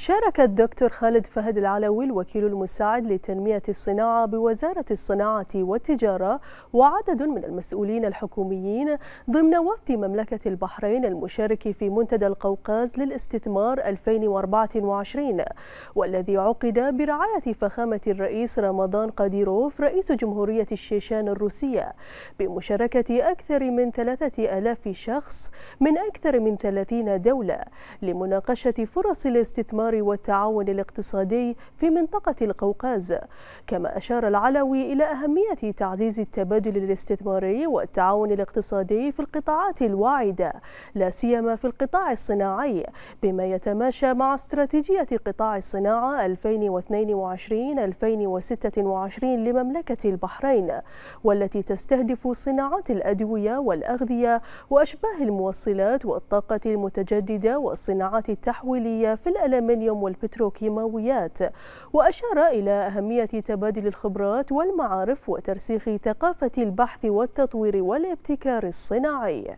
شارك الدكتور خالد فهد العلوي الوكيل المساعد لتنمية الصناعة بوزارة الصناعة والتجارة وعدد من المسؤولين الحكوميين ضمن وفد مملكة البحرين المشارك في منتدى القوقاز للاستثمار 2024 والذي عقد برعاية فخامة الرئيس رمضان قديروف رئيس جمهورية الشيشان الروسية بمشاركة أكثر من 3000 شخص من أكثر من 30 دولة لمناقشة فرص الاستثمار الاستثمار والتعاون الاقتصادي في منطقة القوقاز كما أشار العلوي إلى أهمية تعزيز التبادل الاستثماري والتعاون الاقتصادي في القطاعات الواعدة لا سيما في القطاع الصناعي بما يتماشى مع استراتيجية قطاع الصناعة 2022-2026 لمملكة البحرين والتي تستهدف صناعات الأدوية والأغذية وأشباه الموصلات والطاقة المتجددة والصناعات التحويلية في الألم اليوتيليوم والبتروكيماويات وأشار إلى أهمية تبادل الخبرات والمعارف وترسيخ ثقافة البحث والتطوير والابتكار الصناعي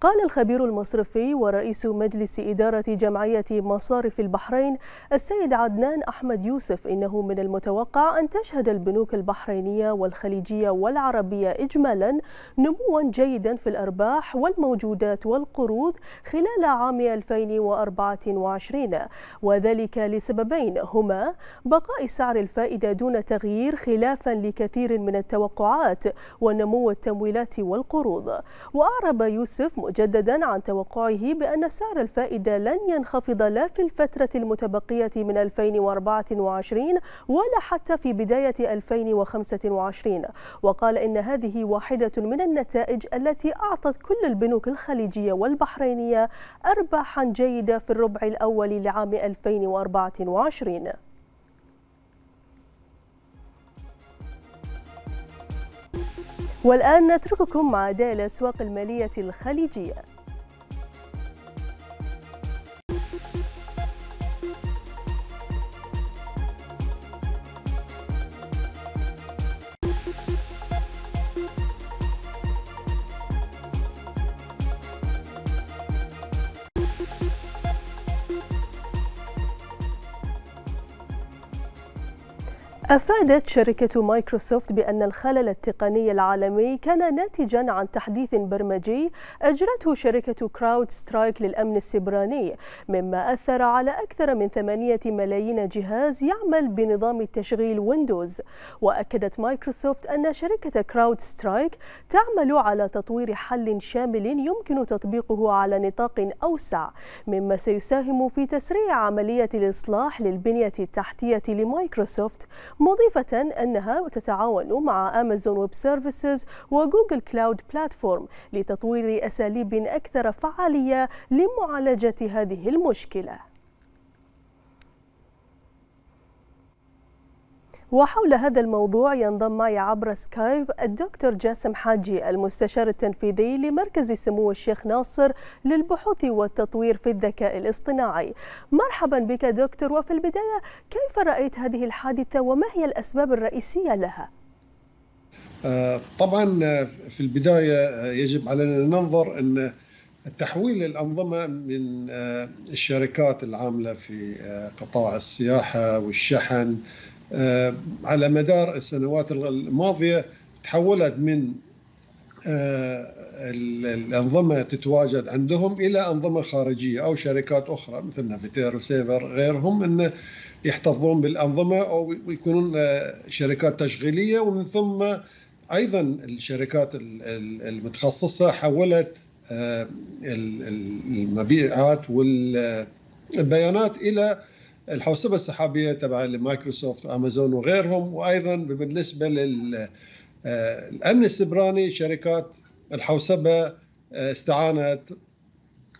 قال الخبير المصرفي ورئيس مجلس إدارة جمعية مصارف البحرين السيد عدنان أحمد يوسف إنه من المتوقع أن تشهد البنوك البحرينية والخليجية والعربية إجمالا نموا جيدا في الأرباح والموجودات والقروض خلال عام 2024 وذلك لسببين هما بقاء سعر الفائدة دون تغيير خلافا لكثير من التوقعات ونمو التمويلات والقروض وأعرب يوسف مجددا عن توقعه بأن سعر الفائدة لن ينخفض لا في الفترة المتبقية من 2024 ولا حتى في بداية 2025 وقال إن هذه واحدة من النتائج التي أعطت كل البنوك الخليجية والبحرينية أرباحا جيدة في الربع الأول لعام 2024 والآن نترككم مع أداء الأسواق المالية الخليجية أفادت شركة مايكروسوفت بأن الخلل التقني العالمي كان ناتجا عن تحديث برمجي أجرته شركة كراود سترايك للأمن السبراني مما أثر على أكثر من ثمانية ملايين جهاز يعمل بنظام التشغيل ويندوز وأكدت مايكروسوفت أن شركة كراود سترايك تعمل على تطوير حل شامل يمكن تطبيقه على نطاق أوسع مما سيساهم في تسريع عملية الإصلاح للبنية التحتية لمايكروسوفت مضيفة أنها تتعاون مع أمازون ويب سيرفيسز وجوجل كلاود بلاتفورم لتطوير أساليب أكثر فعالية لمعالجة هذه المشكلة وحول هذا الموضوع ينضم معي عبر سكايب الدكتور جاسم حاجي المستشار التنفيذي لمركز سمو الشيخ ناصر للبحوث والتطوير في الذكاء الاصطناعي مرحبا بك دكتور وفي البداية كيف رأيت هذه الحادثة وما هي الأسباب الرئيسية لها؟ آه، طبعا آه، في البداية آه، يجب علينا أن ننظر أن تحويل الأنظمة من الشركات العاملة في قطاع السياحة والشحن آه، على مدار السنوات الماضيه تحولت من آه، الأنظمة تتواجد عندهم إلى أنظمة خارجية أو شركات أخرى مثل نافيتير وسيفر غيرهم أن يحتفظون بالأنظمة أو يكونون آه، شركات تشغيلية ومن ثم أيضا الشركات المتخصصة حولت المبيعات والبيانات إلى الحوسبه السحابيه تبع المايكروسوفت وامازون وغيرهم وايضا بالنسبه للامن آه، السبراني شركات الحوسبه آه، استعانت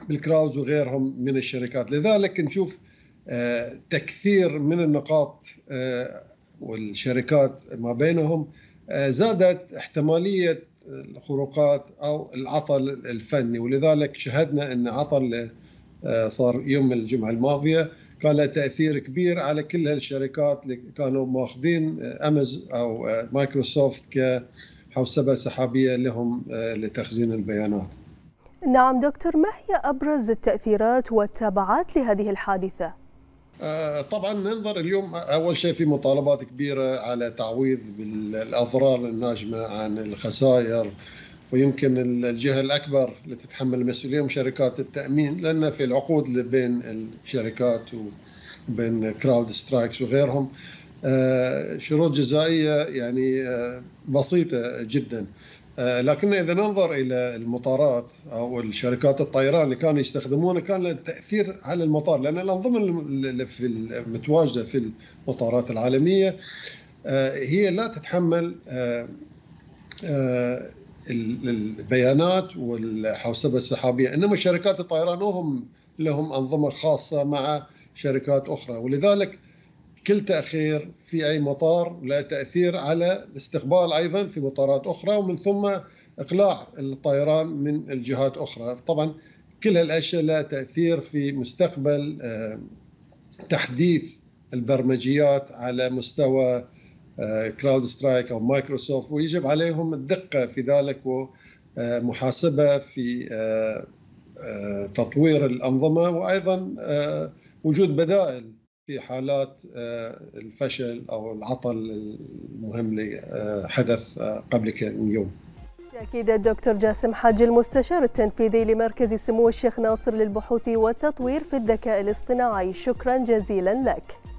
بالكراوز وغيرهم من الشركات لذلك نشوف آه، تكثير من النقاط والشركات ما بينهم زادت احتماليه الخروقات او العطل الفني ولذلك شهدنا ان عطل صار يوم الجمعه الماضيه كان له تاثير كبير على كل هالشركات اللي كانوا ماخذين آه، امازون او آه، مايكروسوفت كحوسبه سحابيه لهم آه، لتخزين البيانات. نعم دكتور ما هي ابرز التاثيرات والتبعات لهذه الحادثه؟ طبعا ننظر اليوم اول شيء في مطالبات كبيره على تعويض بالاضرار الناجمه عن الخسائر ويمكن الجهة الأكبر اللي تتحمل المسؤولية هم شركات التأمين لأن في العقود اللي بين الشركات وبين كراود سترايكس وغيرهم آه، شروط جزائية يعني آه، بسيطة جدا آه، لكن إذا ننظر إلى المطارات أو الشركات الطيران اللي كانوا يستخدمونها كان له تأثير على المطار لأن الأنظمة المتواجدة في المطارات العالمية هي لا تتحمل البيانات والحوسبه السحابيه انما شركات الطيران هم لهم انظمه خاصه مع شركات اخرى ولذلك كل تاخير في اي مطار له تاثير على الاستقبال ايضا في مطارات اخرى ومن ثم اقلاع الطيران من الجهات اخرى طبعا كل هالاشياء لها تاثير في مستقبل آه، تحديث البرمجيات على مستوى كلاود سترايك او مايكروسوفت ويجب عليهم الدقه في ذلك ومحاسبه في آه، تطوير الانظمه وايضا آه، وجود بدائل في حالات آه، الفشل او العطل المهم اللي حدث قبل كم يوم. بالتأكيد الدكتور جاسم حاج المستشار التنفيذي لمركز سمو الشيخ ناصر للبحوث والتطوير في الذكاء الاصطناعي شكرا جزيلا لك.